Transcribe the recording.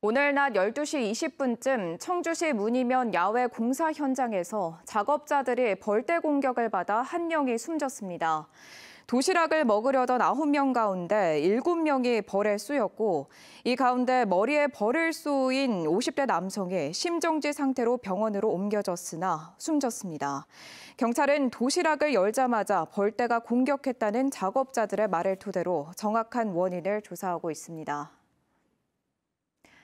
오늘 낮 12시 20분쯤 청주시 문이면 야외 공사 현장에서 작업자들이 벌떼 공격을 받아 한 명이 숨졌습니다. 도시락을 먹으려던 9명 가운데 7명이 벌에 쏘였고 이 가운데 머리에 벌을 쏘인 50대 남성이 심정지 상태로 병원으로 옮겨졌으나 숨졌습니다. 경찰은 도시락을 열자마자 벌떼가 공격했다는 작업자들의 말을 토대로 정확한 원인을 조사하고 있습니다.